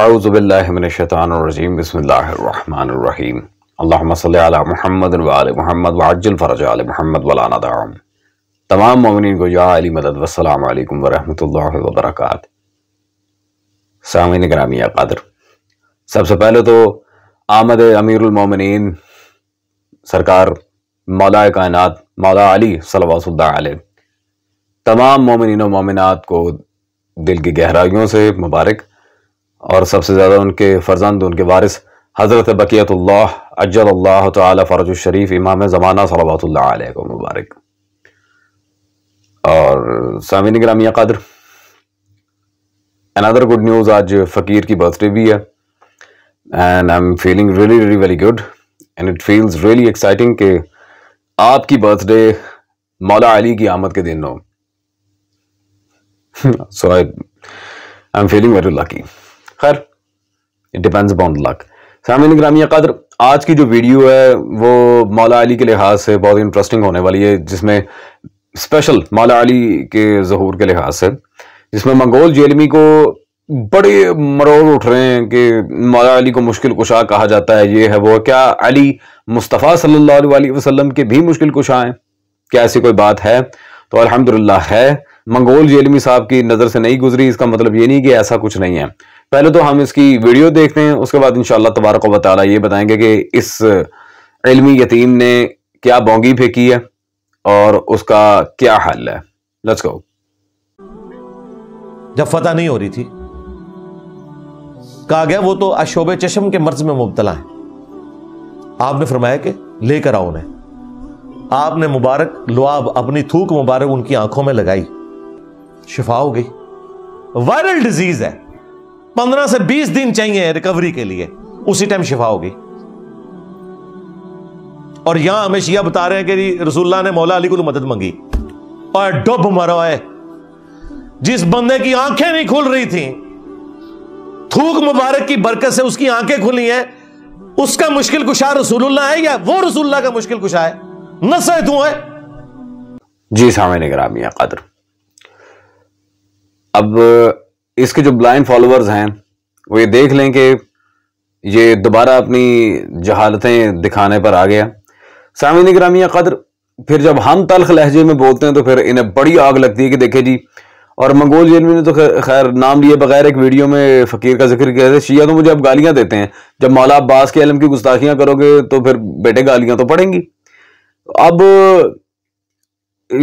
अज़बिल्लाशतानरजीम बसमीम अल्लाम महमद वाल महमद वाजल फ़रज आल महमद वलाना दाम तमाम ममिन को या अली मदद वसलम वरहमल वबरक सामिन ग्रामी कदर सबसे पहले तो आमद अमीरमिन सरकार मौला कायनत मौला अली सलवा तमाम ममिन मोमिनत को दिल की गहराइयों से मुबारक और सबसे ज़्यादा उनके फर्जंद उनके वारिस हज़रत बकीतल्ला अज्जल्ला तरज शरीफ इमाम ज़माना सलाबतल्ला को मुबारक और सामिन ग्रामिया कदर अनदर गुड न्यूज़ आज फ़कीर की बर्थडे भी है and I am feeling really really very good and it feels really exciting कि आपकी बर्थडे मौला अली की आमद के दिन हो so I I am feeling very lucky खैर इट डिपेंड्स अपॉन लक सामिन ग्रामिया कदर आज की जो वीडियो है वो मौला अली के लिहाज से बहुत इंटरेस्टिंग होने वाली है जिसमें स्पेशल मौला अली के जहूर के लिहाज से जिसमें मंगोल जेलमी को बड़े मरोर उठ रहे हैं कि मौला अली को मुश्किल कुशा कहा जाता है ये है वो क्या अली मुस्तफ़ा सल्लल्लाहु अलैहि वसल्लम के भी मुश्किल कुशा हैं क्या ऐसी कोई बात है तो अल्हम्दुलिल्लाह है मंगोल जेलमी साहब की नज़र से नहीं गुजरी इसका मतलब ये नहीं कि ऐसा कुछ नहीं है पहले तो हम इसकी वीडियो देखते हैं उसके बाद इंशाल्लाह तबारक रहा ये बताएंगे कि इस इलमी यतीम ने क्या बोंगी फेंकी है और उसका क्या हल है लेट्स गो जब फतह नहीं हो रही थी कहा गया वो तो अशोब चशम के मर्ज में मुबतला है आपने फरमाया कि लेकर आओ उन्हें आपने मुबारक लुआब अपनी थूक मुबारक उनकी आंखों में लगाई शिफा हो गई वायरल डिजीज है पंद्रह से बीस दिन चाहिए रिकवरी के लिए उसी टाइम शिफा होगी और यहां हमें शिया बता रहे हैं कि रसुल्ला ने मौला अली को तो मदद मांगी और डुब मरो है जिस बंदे की आंखें नहीं खुल रही थी थूक मुबारक की बरकत से उसकी आंखें खुली हैं उसका मुश्किल कुशा रसूलुल्लाह है या वो रसूलुल्लाह का मुश्किल कुशा है सह तू है जी सामने ग्रामिया कदर अब इसके जो ब्लाइंड फॉलोअर्स हैं वो ये देख लें कि ये दोबारा अपनी जहालतें दिखाने पर आ गया सामिन ग्रामिया कदर फिर जब हम तलख लहजे में बोलते हैं तो फिर इन्हें बड़ी आग लगती है कि देखे जी और मंगोल जेलवी ने तो खैर नाम लिए बगैर एक वीडियो में फ़कीर का जिक्र किया था शिया तो मुझे अब गालियां देते हैं जब मौला अब्बास के आलम की गुस्ताखियां करोगे तो फिर बेटे गालियां तो पड़ेंगी अब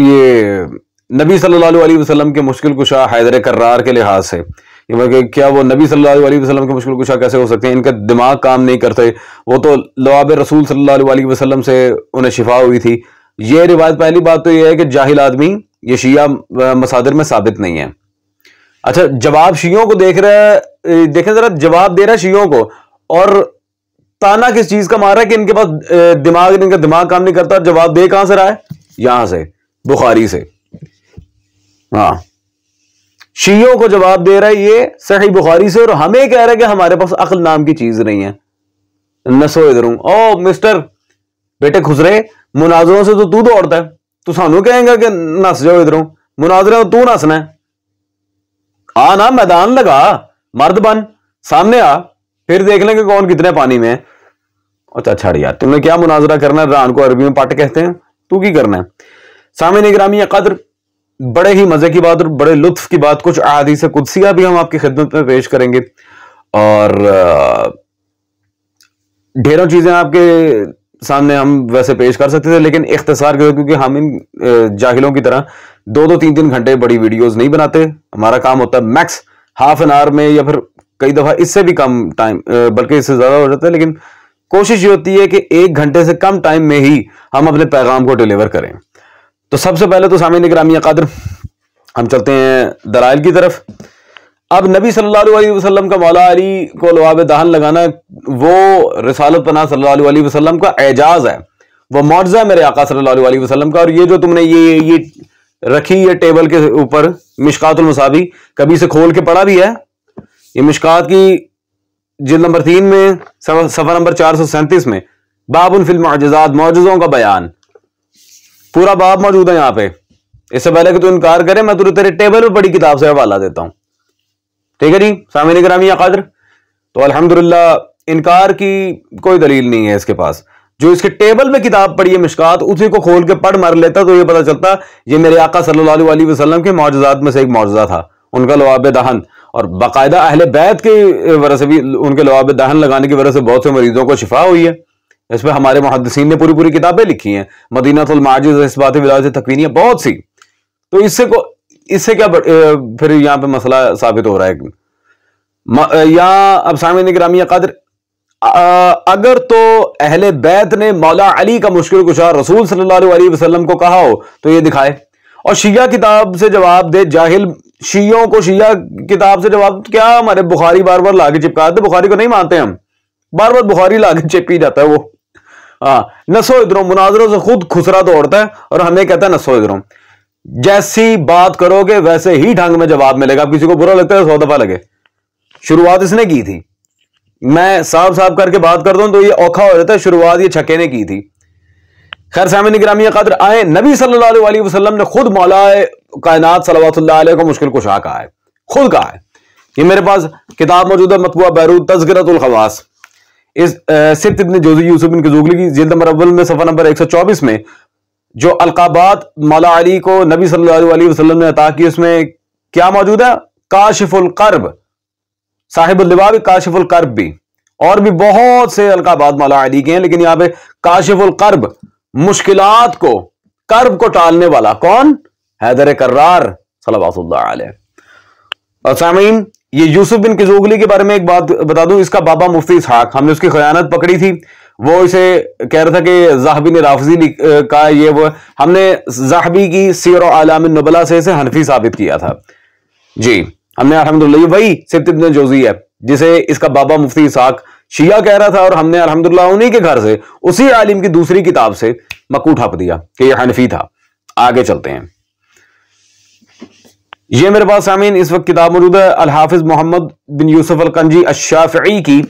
ये नबी सल्लल्लाहु अलैहि वसल्लम के मुश्किल कुशा हैदर करार के लिहाज से मतलब क्या वो नबी सल्लल्लाहु अलैहि वसल्लम के मुश्किल कुशा कैसे हो सकते हैं इनका दिमाग काम नहीं करते वो तो लवाब रसूल सल्लल्लाहु अलैहि वसल्लम से उन्हें शिफा हुई थी ये रिवायत पहली बात तो यह है कि जाहिल आदमी ये शिया मसादर में साबित नहीं है अच्छा जवाब शियों को देख रहा है देखें जरा जवाब दे रहा है शियों को और ताना किस चीज का मारा है कि इनके पास दिमाग इनका दिमाग काम नहीं करता जवाब दे कहां से रहा है यहां से बुखारी से हाँ शीयों को जवाब दे रहा है ये सही बुखारी से और हमें कह रहा है कि हमारे पास अकल नाम की चीज नहीं है नसो इधरों ओ मिस्टर बेटे खुसरे मुनाजरों से तो तू दौड़ता है तू सानू कहेगा कि नस जाओ इधरों मुनाजरे तू नसना है आ ना मैदान लगा मर्द बन सामने आ फिर देख लेंगे कौन कितने पानी में है अच्छा छड़ यार तुमने क्या मुनाजरा करना है रान को अरबी में पट कहते हैं तू की करना है सामने निगरामी कदर बड़े ही मज़े की बात और बड़े लुत्फ की बात कुछ से कुदसिया भी हम आपकी खिदमत में पेश करेंगे और ढेरों चीज़ें आपके सामने हम वैसे पेश कर सकते थे लेकिन इख्तसार के क्योंकि हम इन जाहिलों की तरह दो दो तीन तीन घंटे बड़ी वीडियोस नहीं बनाते हमारा काम होता है मैक्स हाफ एन आवर में या फिर कई दफ़ा इससे भी कम टाइम बल्कि इससे ज़्यादा हो जाता है लेकिन कोशिश ये होती है कि एक घंटे से कम टाइम में ही हम अपने पैगाम को डिलीवर करें तो सबसे पहले तो सामिन निगरामिया कदर हम चलते हैं दलाइल की तरफ अब नबी सल्लल्लाहु अलैहि वसल्लम का मौला अली को लवाब दहन लगाना वो रसालत पना सल्लल्लाहु अलैहि वसल्लम का एजाज है वो मुआवजा है मेरे आका सल्लल्लाहु अलैहि वसल्लम का और ये जो तुमने ये ये रखी है टेबल के ऊपर मिशकातुल कभी से खोल के पड़ा भी है ये मिशकात की जिल नंबर तीन में सफर नंबर चार सौ सैंतीस में बाबुल फिल्म मुआजात मुआजों का बयान पूरा बाप मौजूद है यहां पे इससे पहले कि तू इनकार करे मैं तुझे तेरे टेबल पर बड़ी किताब से हवाला देता हूं ठीक है जी सामिन ग्रामी कदर तो अलहमदुल्ला इनकार की कोई दलील नहीं है इसके पास जो इसके टेबल में किताब पड़ी है मिशकात उसी को खोल के पढ़ मर लेता तो ये पता चलता ये मेरे आका सल्लल्लाहु अलैहि वसल्लम के मुआजात में से एक मुआजा था उनका लवाब दहन और बाकायदा अहल बैत के वजह से भी उनके लवाब दहन लगाने की वजह से बहुत से मरीजों को शिफा हुई है इस पर हमारे मुहदसिन ने पूरी पूरी किताबें लिखी हैं मदीनातुलमाजिज इस बात विदाज तकवीनिया बहुत सी तो इससे को इससे क्या फिर यहाँ पे मसला साबित हो रहा है या अब सामने ग्रामी कादर कदर अगर तो अहले बैत ने मौला अली का मुश्किल कुशा रसूल सल्ला वसलम को कहा हो तो ये दिखाए और शिया किताब से जवाब दे जाहिल शियों को शिया किताब से जवाब क्या हमारे बुखारी बार बार लाके चिपकाते बुखारी को नहीं मानते हम बार बार बुखारी लाके चिपकी जाता है वो हाँ नसो इधरों मुनाजरों से खुद खुसरा दौड़ता है और हमें कहता है नसो इधरों जैसी बात करोगे वैसे ही ढंग में जवाब मिलेगा आप किसी को बुरा लगता है तो सौ दफा लगे शुरुआत इसने की थी मैं साफ साफ करके बात कर दूं तो ये औखा हो जाता है शुरुआत ये छके ने की थी खैर सामिन ग्रामी कदर आए नबी सल्लल्लाहु अलैहि वसल्लम ने खुद मौलाए कायनात सल्लल्लाहु अलैहि को मुश्किल कुशा कहा है खुद कहा है ये मेरे पास किताब मौजूद है मतबूआ बैरू तस्करतुल खवास इस सिर्फ इब्न जोजी यूसुफ बिन कजोगली की जिल नंबर अव्वल में सफ़ा नंबर 124 में जो अलकाबात मौला अली को नबी सल्लल्लाहु अलैहि वसल्लम ने अता किया उसमें क्या मौजूद है काशिफुल कर्ब साहिब लिबा भी काशिफुल कर्ब भी और भी बहुत से अलकाबाद मौला अली के हैं लेकिन यहाँ पे काशिफुल कर्ब मुश्किलात को कर्ब को टालने वाला कौन हैदर करार सलावासल्ला और सामीन ये यूसुफ बिन किजोगली के बारे में एक बात बता दूं इसका बाबा मुफ्ती इसहाक हमने उसकी खयानत पकड़ी थी वो इसे कह रहा था कि जाहबी राफजी का ये वो हमने जाहबी की सीर आलाम नबला से इसे हनफी साबित किया था जी हमने अलहमदुल्ला वही सिब्तिबन जोजी है जिसे इसका बाबा मुफ्ती इसहाक शिया कह रहा था और हमने अलहमदुल्ला उन्हीं के घर से उसी आलिम की दूसरी किताब से मकू ठप दिया कि यह हनफी था आगे चलते हैं ये मेरे पास सामीन इस वक्त किताब मौजूद है अल हाफिज मोहम्मद बिन यूसुफ अलकंजी अशाफ़ी की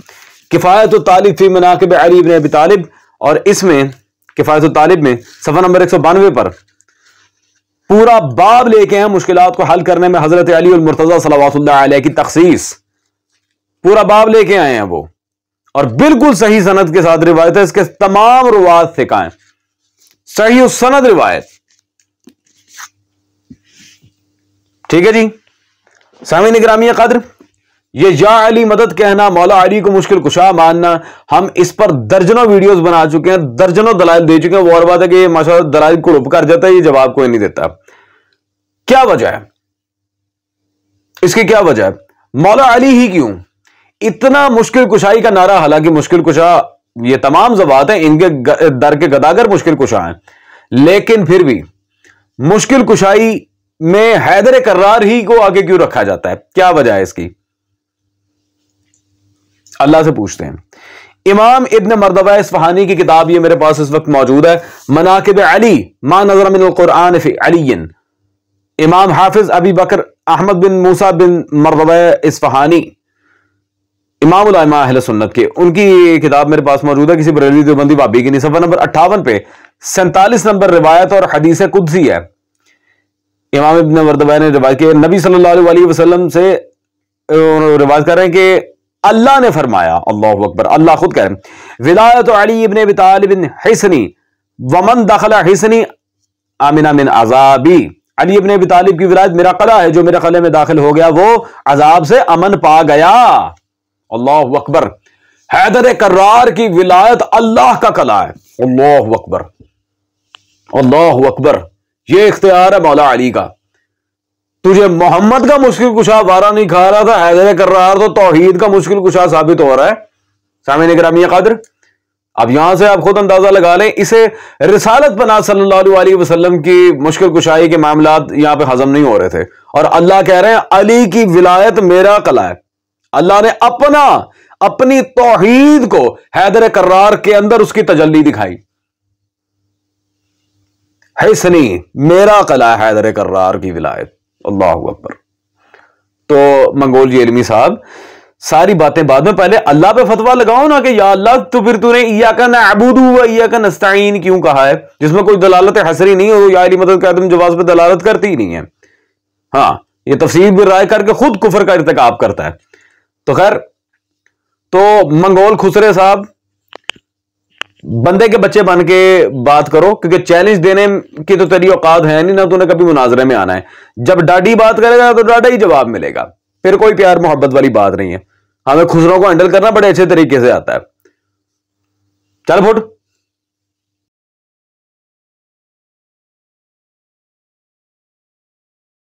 किफ़ायत तालिब फी मनाकब अली बिन अबी तालिब और इसमें किफ़ायत तालिब में सफर नंबर एक सौ बानवे पर पूरा बाब लेके हैं मुश्किल को हल करने में हज़रत अली और मुर्तज़ा सलावात की तखसीस पूरा बाब लेके आए हैं वो और बिल्कुल सही सनद के साथ रिवायत है इसके तमाम रवाज से कायम सही सनद रिवायत ठीक है जी सामी निगरामी कदर ये या अली मदद कहना मौला अली को मुश्किल कुशा मानना हम इस पर दर्जनों वीडियोस बना चुके हैं दर्जनों दलाल दे चुके हैं वो और बात है कि माशा दलाल को रुप कर जाता है ये जवाब कोई नहीं देता क्या वजह है इसकी क्या वजह है मौला अली ही क्यों इतना मुश्किल कुशाई का नारा हालांकि मुश्किल कुशा ये तमाम जवाब है इनके दर के गदागर मुश्किल कुशा है लेकिन फिर भी मुश्किल कुशाई में हैदर करार ही को आगे क्यों रखा जाता है क्या वजह है इसकी अल्लाह से पूछते हैं इमाम इब्न मरदबा इसफहानी की किताब ये मेरे पास इस वक्त मौजूद है मनाकब अली मा नजर कुरान अली इमाम हाफिज अबी बकर अहमद बिन मूसा बिन मरदबा इसफहानी इमाम सुन्नत के उनकी किताब मेरे पास मौजूद है किसी बरेली देवबंदी बाबी की नहीं सफर नंबर अट्ठावन पे सैंतालीस नंबर रिवायत और हदीस कुदसी है इमाम इबन मरतबा ने रिवाज किया नबी सल्लल्लाहु अलैहि वसल्लम से रिवाज कर रहे हैं कि अल्लाह ने फरमाया अल्लाह अकबर अल्लाह खुद कह रहे विलायत अली इबन बितालिबिन हिसनी वमन दखल हिसनी आमिना मिन आजाबी अली इबन बितालिब की विलायत मेरा कला है जो मेरे कले में दाखिल हो गया वो अजाब से अमन पा गया अल्लाह अकबर हैदर करार की विलायत अल्लाह का कला है अल्लाह अकबर अल्लाह अकबर ये इख्तियार है मौला अली का तुझे मोहम्मद का मुश्किल कुशा वारा नहीं खा रहा था हैदर रहा तो तोहहीद का मुश्किल कुशा साबित हो रहा है सामिन ग्रामी कदर अब यहां से आप खुद अंदाजा लगा लें इसे रिसालत बना सल्लल्लाहु अलैहि वसल्लम की मुश्किल कुशाई के मामला यहां पे हजम नहीं हो रहे थे और अल्लाह कह रहे हैं अली की विलायत मेरा कला है अल्लाह ने अपना अपनी तोहीद को हैदर करार के अंदर उसकी तजल्ली दिखाई हैसनी मेरा कला हैदर कर्रार की विलायत अल्लाह अकबर तो मंगोल जी अलमी साहब सारी बातें बाद में पहले अल्लाह पे फतवा लगाओ ना कि या अल्लाह तो फिर तूने ईया का नबूद हुआ ईया का नस्ताइन क्यों कहा है जिसमें कोई दलालत हसरी नहीं हो या मदद कर तुम जवाब पे दलालत करती ही नहीं है हाँ ये तफसीर भी राय करके खुद कुफर का इरतकाब करता है तो खैर तो मंगोल खुसरे साहब बंदे के बच्चे बन के बात करो क्योंकि चैलेंज देने की तो तेरी औकात है नहीं ना तूने कभी मुनाजरे में आना है जब डाडी बात करेगा तो डाडा ही जवाब मिलेगा फिर कोई प्यार मोहब्बत वाली बात नहीं है हमें खुसरों को हैंडल करना बड़े अच्छे तरीके से आता है चल फुट